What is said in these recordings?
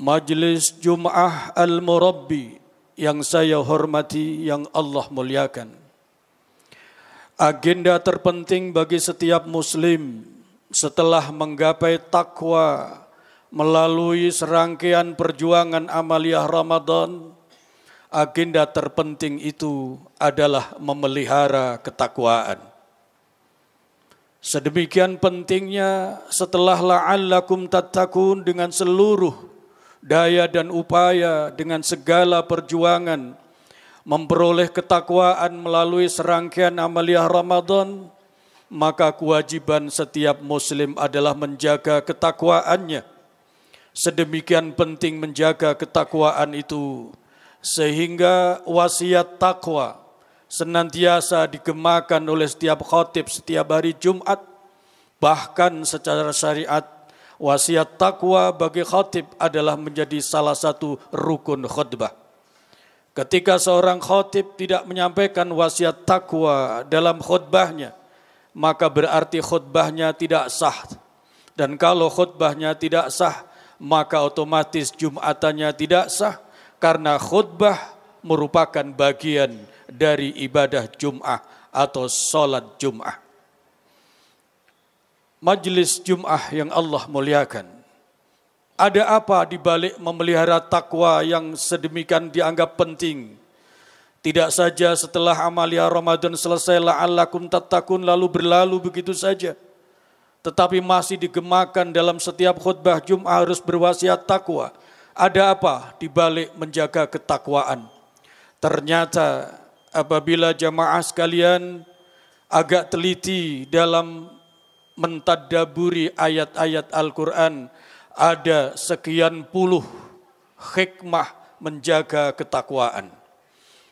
Majelis Jum'ah Al-Murabbi yang saya hormati, yang Allah muliakan. Agenda terpenting bagi setiap muslim setelah menggapai takwa melalui serangkaian perjuangan amaliah Ramadan, agenda terpenting itu adalah memelihara ketakwaan. Sedemikian pentingnya setelah la'allakum tattaqun dengan seluruh daya dan upaya dengan segala perjuangan memperoleh ketakwaan melalui serangkaian amaliah Ramadan, maka kewajiban setiap muslim adalah menjaga ketakwaannya. Sedemikian penting menjaga ketakwaan itu sehingga wasiat takwa senantiasa digemakan oleh setiap khatib setiap hari Jumat bahkan secara syariat Wasiat takwa bagi khatib adalah menjadi salah satu rukun khutbah. Ketika seorang khatib tidak menyampaikan wasiat takwa dalam khutbahnya, maka berarti khutbahnya tidak sah. Dan kalau khutbahnya tidak sah, maka otomatis jumatannya tidak sah karena khutbah merupakan bagian dari ibadah Jum'ah atau sholat Jum'ah majelis Jum'ah yang Allah muliakan. Ada apa di balik memelihara takwa yang sedemikian dianggap penting? Tidak saja setelah amalia ya Ramadan selesai la'allakum tatakun lalu berlalu begitu saja. Tetapi masih digemakan dalam setiap khutbah Jum'ah harus berwasiat takwa. Ada apa di balik menjaga ketakwaan? Ternyata apabila jamaah sekalian agak teliti dalam mentadaburi ayat-ayat Al-Quran ada sekian puluh hikmah menjaga ketakwaan.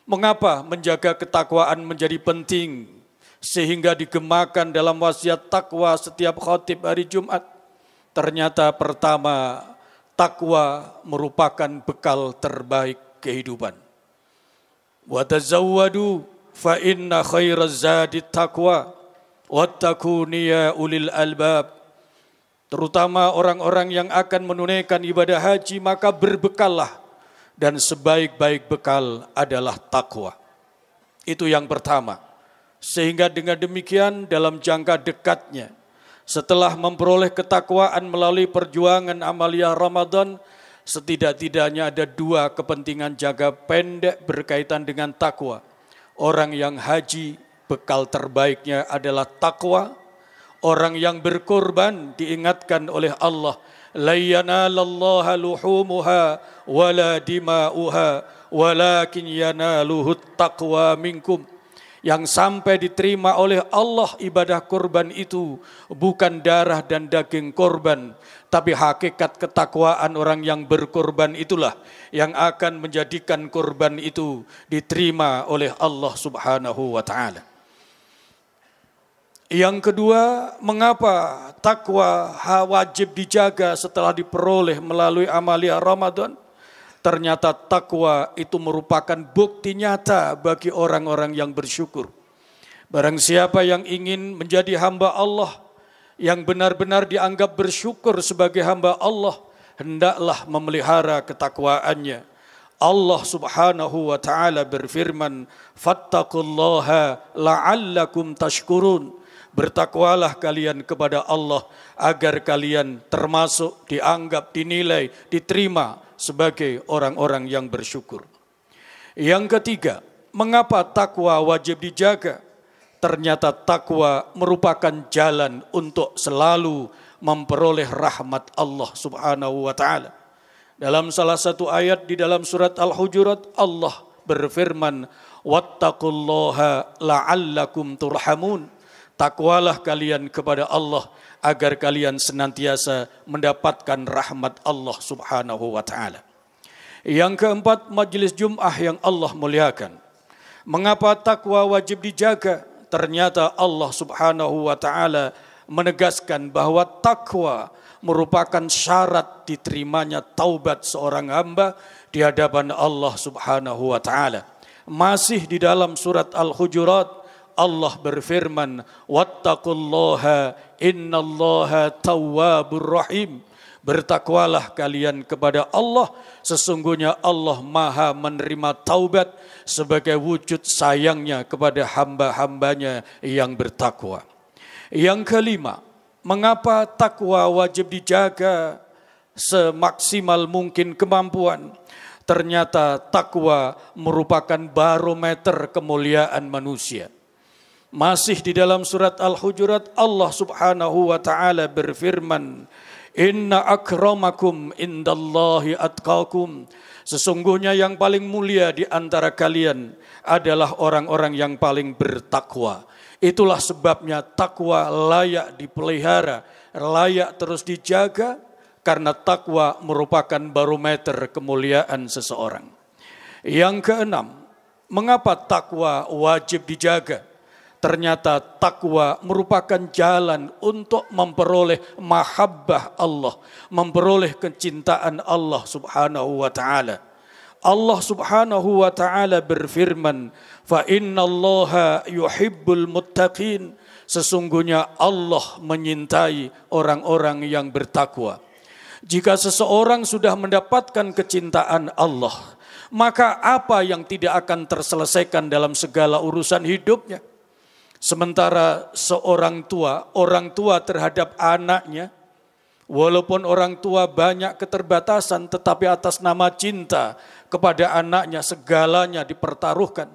Mengapa menjaga ketakwaan menjadi penting sehingga digemakan dalam wasiat takwa setiap khotib hari Jumat? Ternyata pertama, takwa merupakan bekal terbaik kehidupan. Wa tazawwadu fa inna khairaz zadi taqwa Wattakuni ya ulil albab terutama orang-orang yang akan menunaikan ibadah haji maka berbekallah dan sebaik-baik bekal adalah takwa. Itu yang pertama. Sehingga dengan demikian dalam jangka dekatnya setelah memperoleh ketakwaan melalui perjuangan amalia Ramadan setidak-tidaknya ada dua kepentingan jaga pendek berkaitan dengan takwa. Orang yang haji Bekal terbaiknya adalah takwa. Orang yang berkorban diingatkan oleh Allah. Layyanallaha luhumuha wala dima'uha walakin yanaluhu taqwa minkum. Yang sampai diterima oleh Allah ibadah korban itu bukan darah dan daging korban, tapi hakikat ketakwaan orang yang berkorban itulah yang akan menjadikan korban itu diterima oleh Allah Subhanahu wa taala. Yang kedua, mengapa takwa wajib dijaga setelah diperoleh melalui amalia Ramadan? Ternyata takwa itu merupakan bukti nyata bagi orang-orang yang bersyukur. Barang siapa yang ingin menjadi hamba Allah, yang benar-benar dianggap bersyukur sebagai hamba Allah, hendaklah memelihara ketakwaannya. Allah subhanahu wa ta'ala berfirman, Fattakullaha la'allakum tashkurun bertakwalah kalian kepada Allah agar kalian termasuk dianggap, dinilai, diterima sebagai orang-orang yang bersyukur. Yang ketiga, mengapa takwa wajib dijaga? Ternyata takwa merupakan jalan untuk selalu memperoleh rahmat Allah Subhanahu wa taala. Dalam salah satu ayat di dalam surat Al-Hujurat Allah berfirman, "Wattaqullaha la'allakum turhamun." Takwalah kalian kepada Allah agar kalian senantiasa mendapatkan rahmat Allah Subhanahu wa taala. Yang keempat, majelis Jumat yang Allah muliakan. Mengapa takwa wajib dijaga? Ternyata Allah Subhanahu wa taala menegaskan bahwa takwa merupakan syarat diterimanya taubat seorang hamba di hadapan Allah Subhanahu wa taala. Masih di dalam surat Al-Hujurat Allah berfirman, "Wattaqullaha innallaha tawwabur rahim." Bertakwalah kalian kepada Allah, sesungguhnya Allah Maha menerima taubat sebagai wujud sayangnya kepada hamba-hambanya yang bertakwa. Yang kelima, mengapa takwa wajib dijaga semaksimal mungkin kemampuan? Ternyata takwa merupakan barometer kemuliaan manusia. Masih di dalam surat Al-Hujurat Allah Subhanahu wa taala berfirman, "Inna akramakum indallahi atqakum." Sesungguhnya yang paling mulia di antara kalian adalah orang-orang yang paling bertakwa. Itulah sebabnya takwa layak dipelihara, layak terus dijaga karena takwa merupakan barometer kemuliaan seseorang. Yang keenam, mengapa takwa wajib dijaga? Ternyata takwa merupakan jalan untuk memperoleh mahabbah Allah, memperoleh kecintaan Allah Subhanahu wa taala. Allah Subhanahu wa taala berfirman, "Fa innallaha yuhibbul muttaqin." Sesungguhnya Allah menyintai orang-orang yang bertakwa. Jika seseorang sudah mendapatkan kecintaan Allah, maka apa yang tidak akan terselesaikan dalam segala urusan hidupnya? Sementara seorang tua, orang tua terhadap anaknya, walaupun orang tua banyak keterbatasan, tetapi atas nama cinta kepada anaknya segalanya dipertaruhkan.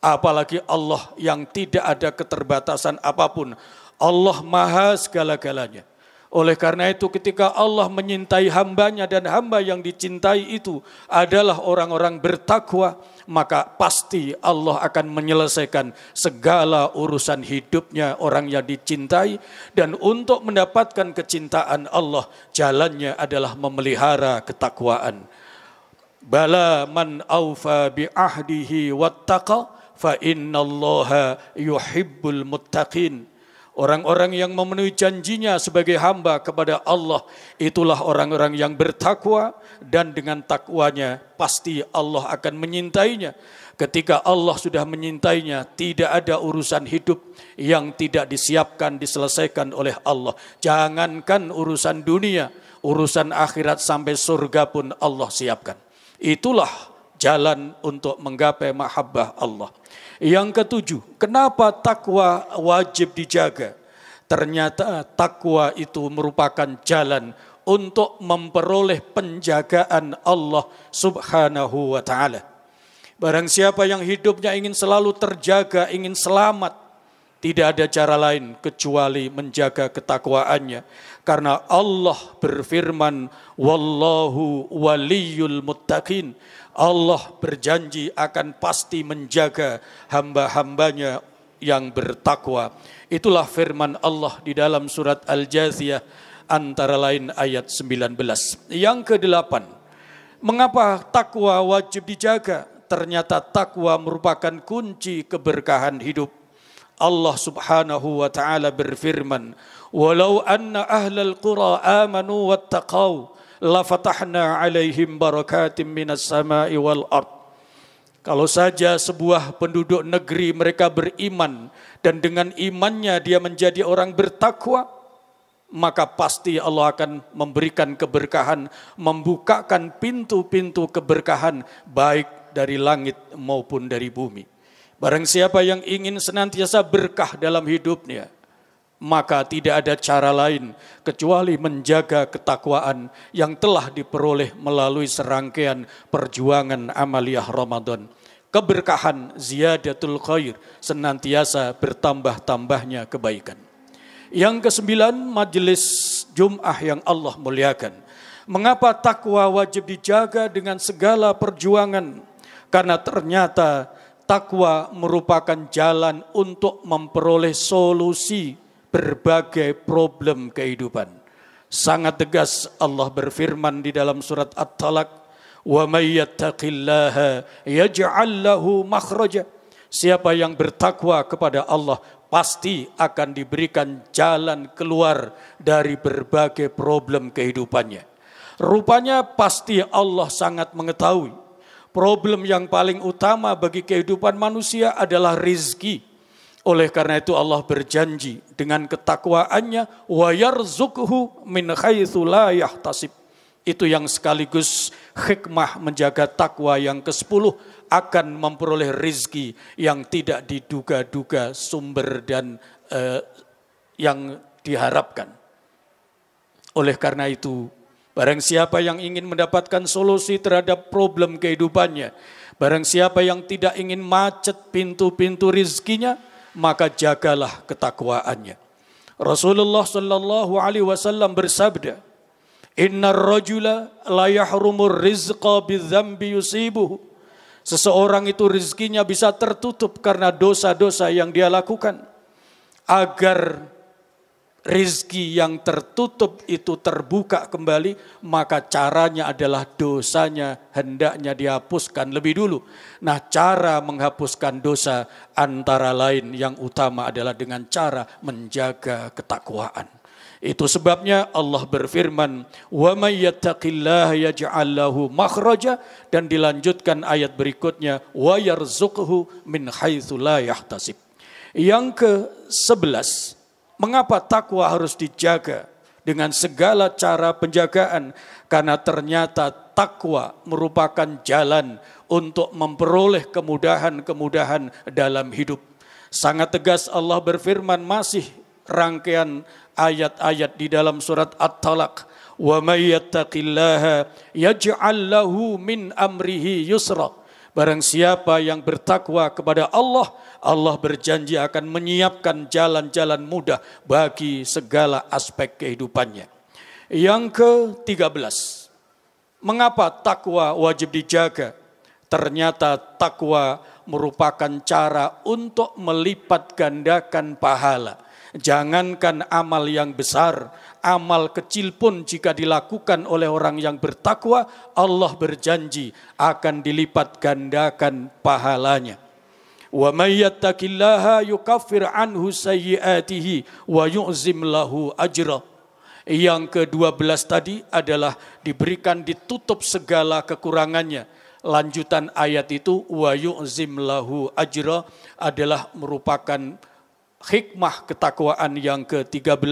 Apalagi Allah yang tidak ada keterbatasan apapun. Allah maha segala-galanya. Oleh karena itu ketika Allah menyintai hambanya dan hamba yang dicintai itu adalah orang-orang bertakwa, maka pasti Allah akan menyelesaikan segala urusan hidupnya orang yang dicintai. Dan untuk mendapatkan kecintaan Allah, jalannya adalah memelihara ketakwaan. Bala man awfa bi ahdihi wattaqa fa innallaha yuhibbul muttaqin. Orang-orang yang memenuhi janjinya sebagai hamba kepada Allah, itulah orang-orang yang bertakwa dan dengan takwanya pasti Allah akan menyintainya. Ketika Allah sudah menyintainya, tidak ada urusan hidup yang tidak disiapkan, diselesaikan oleh Allah. Jangankan urusan dunia, urusan akhirat sampai surga pun Allah siapkan. Itulah jalan untuk menggapai mahabbah Allah. Yang ketujuh, kenapa takwa wajib dijaga? Ternyata takwa itu merupakan jalan untuk memperoleh penjagaan Allah Subhanahu wa taala. Barang siapa yang hidupnya ingin selalu terjaga, ingin selamat, tidak ada cara lain kecuali menjaga ketakwaannya. Karena Allah berfirman, "Wallahu waliyul muttaqin." Allah berjanji akan pasti menjaga hamba-hambanya yang bertakwa. Itulah firman Allah di dalam surat Al-Jathiyah antara lain ayat 19. Yang kedelapan, mengapa takwa wajib dijaga? Ternyata takwa merupakan kunci keberkahan hidup. Allah Subhanahu wa taala berfirman, "Walau anna ahlal qura amanu wattaqaw, lafatahna alaihim barakatim minas sama'i wal ard. Kalau saja sebuah penduduk negeri mereka beriman dan dengan imannya dia menjadi orang bertakwa, maka pasti Allah akan memberikan keberkahan, membukakan pintu-pintu keberkahan baik dari langit maupun dari bumi. Barang siapa yang ingin senantiasa berkah dalam hidupnya, maka tidak ada cara lain kecuali menjaga ketakwaan yang telah diperoleh melalui serangkaian perjuangan amaliyah Ramadan. Keberkahan ziyadatul khair senantiasa bertambah-tambahnya kebaikan. Yang kesembilan, majelis Jum'ah yang Allah muliakan. Mengapa takwa wajib dijaga dengan segala perjuangan? Karena ternyata takwa merupakan jalan untuk memperoleh solusi berbagai problem kehidupan. Sangat tegas Allah berfirman di dalam surat At-Talaq, "Wa may yattaqillaha yaj'al lahu makhraja." Siapa yang bertakwa kepada Allah pasti akan diberikan jalan keluar dari berbagai problem kehidupannya. Rupanya pasti Allah sangat mengetahui problem yang paling utama bagi kehidupan manusia adalah rizki. Oleh karena itu Allah berjanji dengan ketakwaannya wa yarzuquhu min haitsu la yahtasib. Itu yang sekaligus hikmah menjaga takwa yang ke-10 akan memperoleh rizki yang tidak diduga-duga sumber dan eh, yang diharapkan. Oleh karena itu, barang siapa yang ingin mendapatkan solusi terhadap problem kehidupannya, barang siapa yang tidak ingin macet pintu-pintu rizkinya, maka jagalah ketakwaannya. Rasulullah sallallahu alaihi wasallam bersabda, "Inna rajula la yahrumu rizqa bidzambi yusibuhu." Seseorang itu rizkinya bisa tertutup karena dosa-dosa yang dia lakukan. Agar rizki yang tertutup itu terbuka kembali, maka caranya adalah dosanya hendaknya dihapuskan lebih dulu. Nah, cara menghapuskan dosa antara lain yang utama adalah dengan cara menjaga ketakwaan. Itu sebabnya Allah berfirman, "Wa may yattaqillaha yaj'al lahu dan dilanjutkan ayat berikutnya, "Wa yarzuqhu min haitsu Yang ke-11 Mengapa takwa harus dijaga dengan segala cara penjagaan? Karena ternyata takwa merupakan jalan untuk memperoleh kemudahan-kemudahan dalam hidup. Sangat tegas Allah berfirman masih rangkaian ayat-ayat di dalam surat At-Talaq. وَمَنْ يَتَّقِ اللَّهَ يَجْعَلْ لَهُ مِنْ أَمْرِهِ يُسْرًا Barang siapa yang bertakwa kepada Allah, Allah berjanji akan menyiapkan jalan-jalan mudah bagi segala aspek kehidupannya. Yang ke-13, mengapa takwa wajib dijaga? Ternyata takwa merupakan cara untuk melipat gandakan pahala Jangankan amal yang besar, amal kecil pun jika dilakukan oleh orang yang bertakwa, Allah berjanji akan dilipat gandakan pahalanya. Wa may yattaqillaha yukaffir anhu sayyi'atihi wa yu'zim lahu ajra. Yang ke-12 tadi adalah diberikan ditutup segala kekurangannya lanjutan ayat itu wa yu'zim lahu ajra adalah merupakan hikmah ketakwaan yang ke-13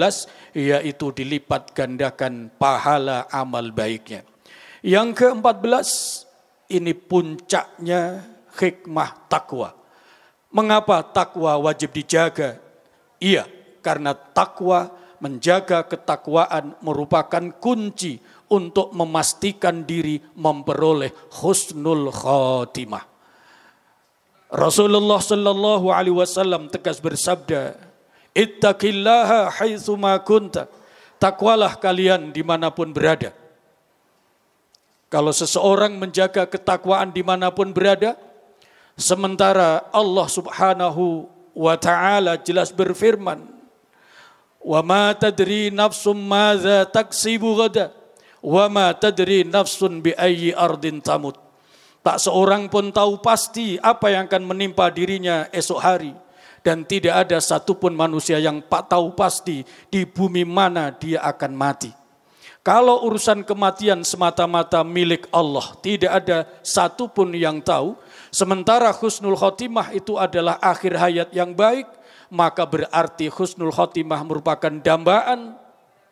yaitu dilipat gandakan pahala amal baiknya. Yang ke-14 ini puncaknya hikmah takwa. Mengapa takwa wajib dijaga? Iya, karena takwa menjaga ketakwaan merupakan kunci untuk memastikan diri memperoleh husnul khotimah. Rasulullah sallallahu alaihi wasallam tegas bersabda, "Ittaqillaha haitsu ma kunta." Takwalah kalian dimanapun berada. Kalau seseorang menjaga ketakwaan dimanapun berada, sementara Allah subhanahu wa ta'ala jelas berfirman, wa ma tadri nafsum madza taksibu ghada wa ma tadri nafsun bi ayyi ardin tamut Tak seorang pun tahu pasti apa yang akan menimpa dirinya esok hari. Dan tidak ada satupun manusia yang tahu pasti di bumi mana dia akan mati. Kalau urusan kematian semata-mata milik Allah, tidak ada satupun yang tahu. Sementara husnul khotimah itu adalah akhir hayat yang baik, maka berarti husnul khotimah merupakan dambaan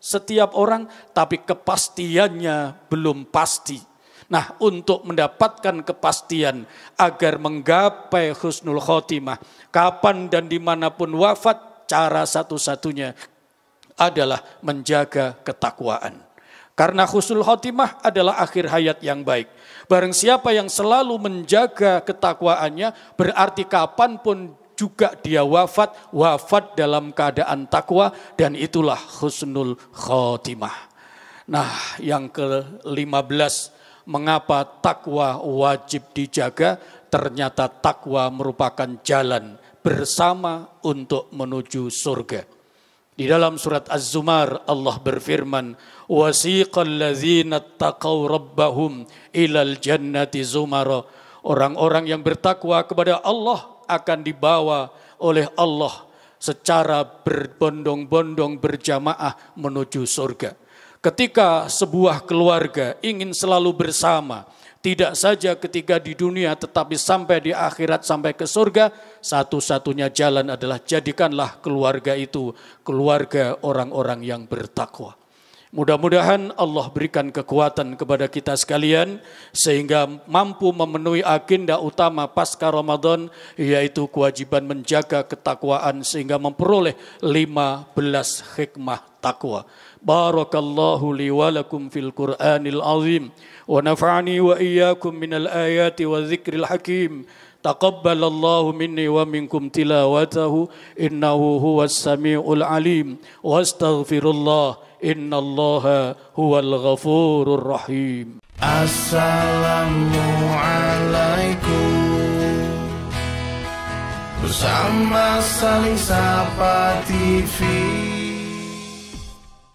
setiap orang, tapi kepastiannya belum pasti. Nah, untuk mendapatkan kepastian agar menggapai husnul khotimah, kapan dan dimanapun wafat, cara satu-satunya adalah menjaga ketakwaan. Karena husnul khotimah adalah akhir hayat yang baik. Barang siapa yang selalu menjaga ketakwaannya, berarti kapanpun juga dia wafat, wafat dalam keadaan takwa, dan itulah husnul khotimah. Nah, yang ke-15 mengapa takwa wajib dijaga, ternyata takwa merupakan jalan bersama untuk menuju surga. Di dalam surat Az-Zumar Allah berfirman, "Wasiqal ladzina taqaw rabbahum ilal jannati zumara." Orang-orang yang bertakwa kepada Allah akan dibawa oleh Allah secara berbondong-bondong berjamaah menuju surga. Ketika sebuah keluarga ingin selalu bersama, tidak saja ketika di dunia tetapi sampai di akhirat sampai ke surga, satu-satunya jalan adalah jadikanlah keluarga itu keluarga orang-orang yang bertakwa. Mudah-mudahan Allah berikan kekuatan kepada kita sekalian sehingga mampu memenuhi agenda utama pasca Ramadan yaitu kewajiban menjaga ketakwaan sehingga memperoleh 15 hikmah takwa. بارك الله لي ولكم في القرآن العظيم ونفعني وإياكم من الآيات والذكر الحكيم تقبل الله مني ومنكم تلاوته إنه هو السميع العليم واستغفر الله إن الله هو الغفور الرحيم السلام عليكم bersama saling sapa TV.